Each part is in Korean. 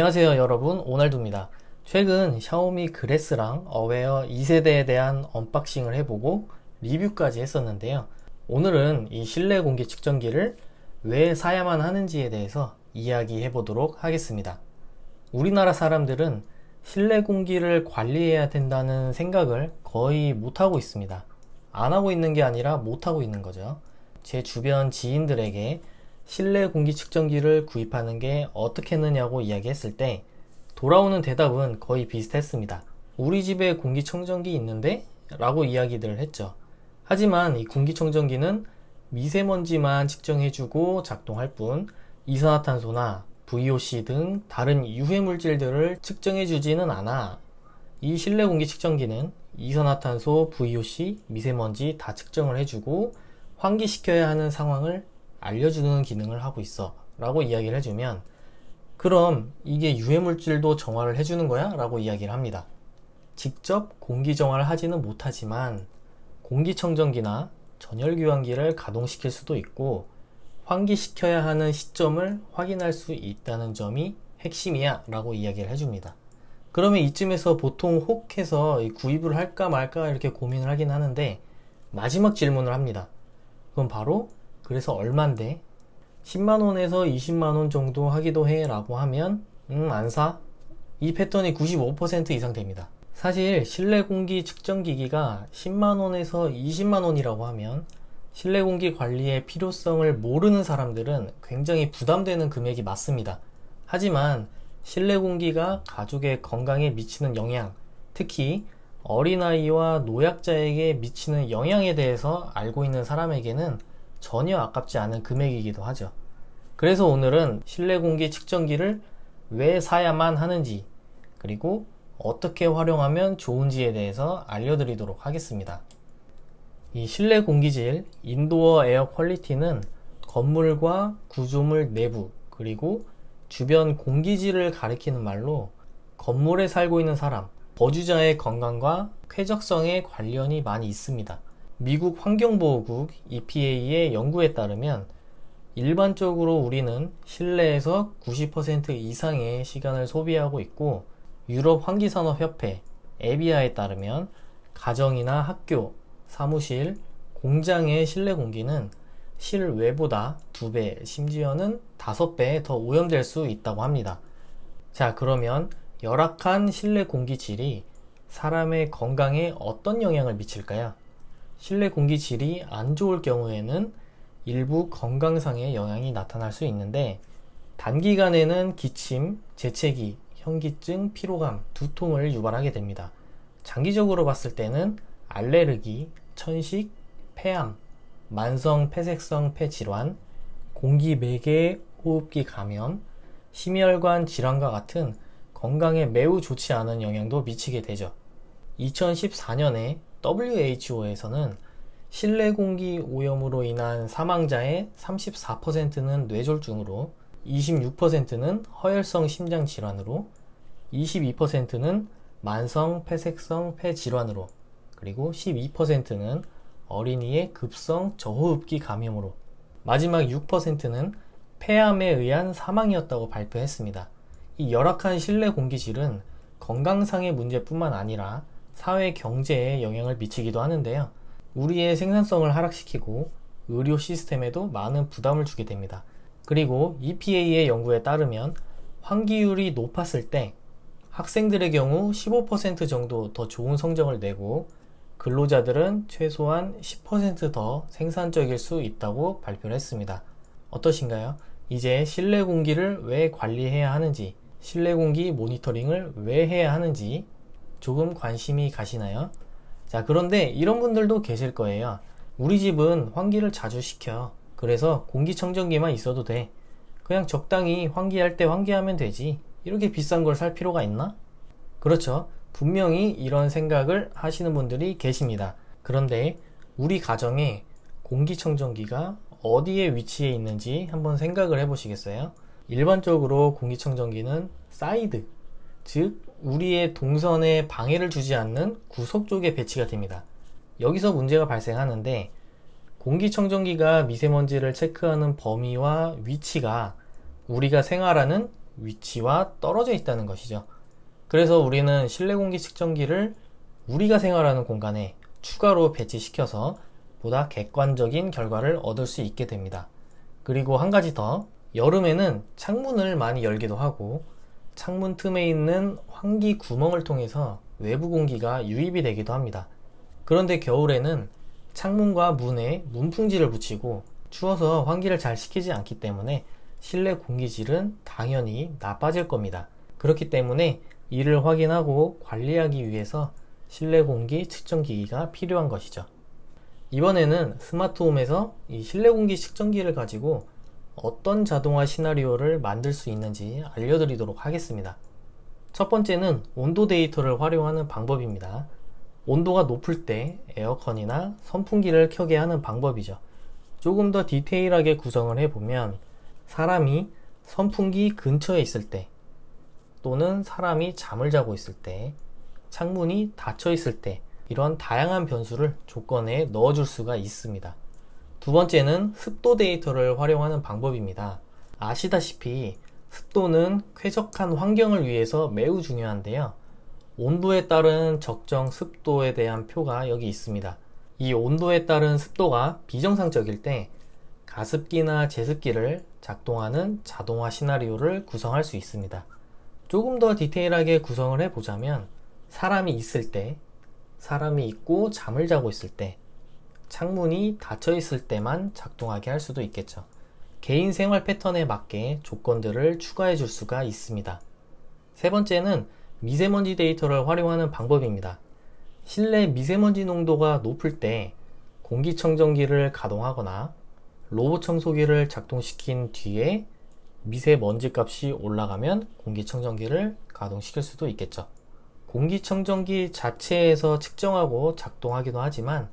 안녕하세요 여러분 오날두입니다 최근 샤오미 그레스랑 어웨어 2세대에 대한 언박싱을 해보고 리뷰까지 했었는데요 오늘은 이 실내 공기 측정기를 왜 사야만 하는지에 대해서 이야기해 보도록 하겠습니다 우리나라 사람들은 실내 공기를 관리해야 된다는 생각을 거의 못하고 있습니다 안 하고 있는 게 아니라 못하고 있는 거죠 제 주변 지인들에게 실내 공기 측정기를 구입하는 게 어떻게 했느냐고 이야기했을 때 돌아오는 대답은 거의 비슷했습니다. 우리 집에 공기청정기 있는데? 라고 이야기들을 했죠. 하지만 이 공기청정기는 미세먼지만 측정해주고 작동할 뿐 이산화탄소나 VOC 등 다른 유해물질들을 측정해주지는 않아 이 실내 공기 측정기는 이산화탄소, VOC, 미세먼지 다 측정을 해주고 환기시켜야 하는 상황을 알려주는 기능을 하고 있어 라고 이야기를 해주면 그럼 이게 유해물질도 정화를 해주는 거야? 라고 이야기를 합니다. 직접 공기 정화를 하지는 못하지만 공기청정기나 전열기환기를 가동시킬 수도 있고 환기시켜야 하는 시점을 확인할 수 있다는 점이 핵심이야 라고 이야기를 해줍니다. 그러면 이쯤에서 보통 혹해서 구입을 할까 말까 이렇게 고민을 하긴 하는데 마지막 질문을 합니다. 그건 바로 그래서 얼만데? 10만원에서 20만원 정도 하기도 해 라고 하면 음 안사? 이 패턴이 95% 이상 됩니다 사실 실내 공기 측정기기가 10만원에서 20만원이라고 하면 실내 공기 관리의 필요성을 모르는 사람들은 굉장히 부담되는 금액이 맞습니다 하지만 실내 공기가 가족의 건강에 미치는 영향 특히 어린아이와 노약자에게 미치는 영향에 대해서 알고 있는 사람에게는 전혀 아깝지 않은 금액이기도 하죠. 그래서 오늘은 실내 공기 측정기를 왜 사야만 하는지 그리고 어떻게 활용하면 좋은지에 대해서 알려드리도록 하겠습니다. 이 실내 공기질 인도어 에어 퀄리티는 건물과 구조물 내부 그리고 주변 공기질을 가리키는 말로 건물에 살고 있는 사람, 거주자의 건강과 쾌적성에 관련이 많이 있습니다. 미국 환경보호국 EPA의 연구에 따르면 일반적으로 우리는 실내에서 90% 이상의 시간을 소비하고 있고 유럽 환기산업협회 에비아에 따르면 가정이나 학교, 사무실, 공장의 실내 공기는 실외보다 2배, 심지어는 5배 더 오염될 수 있다고 합니다. 자, 그러면 열악한 실내 공기질이 사람의 건강에 어떤 영향을 미칠까요? 실내 공기 질이 안 좋을 경우에는 일부 건강상의 영향이 나타날 수 있는데 단기간에는 기침, 재채기, 현기증, 피로감, 두통을 유발하게 됩니다. 장기적으로 봤을 때는 알레르기, 천식, 폐암, 만성 폐색성 폐질환, 공기 매개 호흡기 감염, 심혈관 질환과 같은 건강에 매우 좋지 않은 영향도 미치게 되죠. 2014년에 WHO에서는 실내 공기 오염으로 인한 사망자의 34%는 뇌졸중으로, 26%는 허혈성 심장 질환으로, 22%는 만성 폐색성 폐질환으로, 그리고 12%는 어린이의 급성 저호흡기 감염으로, 마지막 6%는 폐암에 의한 사망이었다고 발표했습니다. 이 열악한 실내 공기질은 건강상의 문제뿐만 아니라 사회 경제에 영향을 미치기도 하는데요. 우리의 생산성을 하락시키고 의료 시스템에도 많은 부담을 주게 됩니다. 그리고 EPA의 연구에 따르면 환기율이 높았을 때 학생들의 경우 15% 정도 더 좋은 성적을 내고 근로자들은 최소한 10%더 생산적일 수 있다고 발표를 했습니다. 어떠신가요? 이제 실내 공기를 왜 관리해야 하는지, 실내 공기 모니터링을 왜 해야 하는지 조금 관심이 가시나요? 자, 그런데 이런 분들도 계실 거예요. 우리 집은 환기를 자주 시켜. 그래서 공기청정기만 있어도 돼. 그냥 적당히 환기할 때 환기하면 되지. 이렇게 비싼 걸 살 필요가 있나? 그렇죠. 분명히 이런 생각을 하시는 분들이 계십니다. 그런데 우리 가정에 공기청정기가 어디에 위치해 있는지 한번 생각을 해보시겠어요? 일반적으로 공기청정기는 사이드, 즉 우리의 동선에 방해를 주지 않는 구석 쪽에 배치가 됩니다. 여기서 문제가 발생하는데 공기청정기가 미세먼지를 체크하는 범위와 위치가 우리가 생활하는 위치와 떨어져 있다는 것이죠. 그래서 우리는 실내 공기 측정기를 우리가 생활하는 공간에 추가로 배치시켜서 보다 객관적인 결과를 얻을 수 있게 됩니다. 그리고 한 가지 더, 여름에는 창문을 많이 열기도 하고 창문 틈에 있는 환기 구멍을 통해서 외부 공기가 유입이 되기도 합니다. 그런데 겨울에는 창문과 문에 문풍지를 붙이고 추워서 환기를 잘 시키지 않기 때문에 실내 공기질은 당연히 나빠질 겁니다. 그렇기 때문에 이를 확인하고 관리하기 위해서 실내 공기 측정 기기가 필요한 것이죠. 이번에는 스마트홈에서 이 실내 공기 측정기를 가지고 어떤 자동화 시나리오를 만들 수 있는지 알려드리도록 하겠습니다. 첫 번째는 온도 데이터를 활용하는 방법입니다. 온도가 높을 때 에어컨이나 선풍기를 켜게 하는 방법이죠. 조금 더 디테일하게 구성을 해보면 사람이 선풍기 근처에 있을 때 또는 사람이 잠을 자고 있을 때 창문이 닫혀 있을 때 이런 다양한 변수를 조건에 넣어줄 수가 있습니다. 두 번째는 습도 데이터를 활용하는 방법입니다. 아시다시피 습도는 쾌적한 환경을 위해서 매우 중요한데요. 온도에 따른 적정 습도에 대한 표가 여기 있습니다. 이 온도에 따른 습도가 비정상적일 때 가습기나 제습기를 작동하는 자동화 시나리오를 구성할 수 있습니다. 조금 더 디테일하게 구성을 해보자면 사람이 있을 때, 사람이 있고 잠을 자고 있을 때, 창문이 닫혀 있을 때만 작동하게 할 수도 있겠죠. 개인 생활 패턴에 맞게 조건들을 추가해 줄 수가 있습니다. 세 번째는 미세먼지 데이터를 활용하는 방법입니다. 실내 미세먼지 농도가 높을 때 공기청정기를 가동하거나 로봇 청소기를 작동시킨 뒤에 미세먼지 값이 올라가면 공기청정기를 가동시킬 수도 있겠죠. 공기청정기 자체에서 측정하고 작동하기도 하지만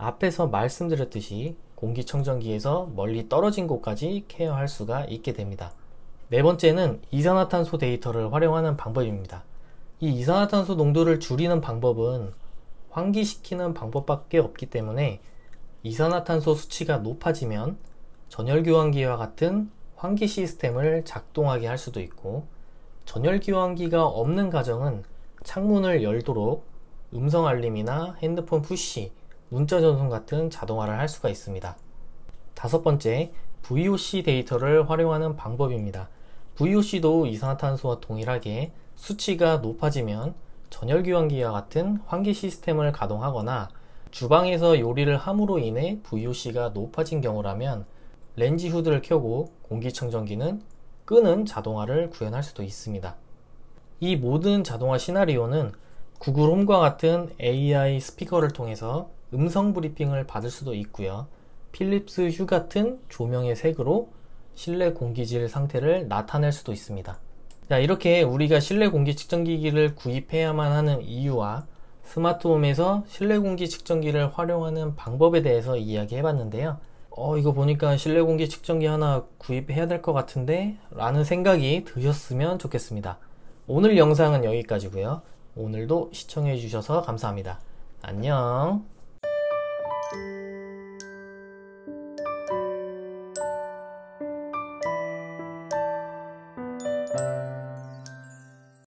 앞에서 말씀드렸듯이 공기청정기에서 멀리 떨어진 곳까지 케어할 수가 있게 됩니다. 네 번째는 이산화탄소 데이터를 활용하는 방법입니다. 이 이산화탄소 농도를 줄이는 방법은 환기시키는 방법밖에 없기 때문에 이산화탄소 수치가 높아지면 전열기환기와 같은 환기 시스템을 작동하게 할 수도 있고 전열기환기가 없는 가정은 창문을 열도록 음성 알림이나 핸드폰 푸시 문자 전송 같은 자동화를 할 수가 있습니다. 다섯 번째, VOC 데이터를 활용하는 방법입니다. VOC도 이산화탄소와 동일하게 수치가 높아지면 전열기환기와 같은 환기 시스템을 가동하거나 주방에서 요리를 함으로 인해 VOC가 높아진 경우라면 렌지 후드를 켜고 공기청정기는 끄는 자동화를 구현할 수도 있습니다. 이 모든 자동화 시나리오는 구글 홈과 같은 AI 스피커를 통해서 음성 브리핑을 받을 수도 있고요. 필립스 휴 같은 조명의 색으로 실내 공기질 상태를 나타낼 수도 있습니다. 자, 이렇게 우리가 실내 공기 측정기기를 구입해야만 하는 이유와 스마트홈에서 실내 공기 측정기를 활용하는 방법에 대해서 이야기해 봤는데요. 어, 이거 보니까 실내 공기 측정기 하나 구입해야 될 것 같은데? 라는 생각이 드셨으면 좋겠습니다. 오늘 영상은 여기까지고요 오늘도 시청해 주셔서 감사합니다. 안녕!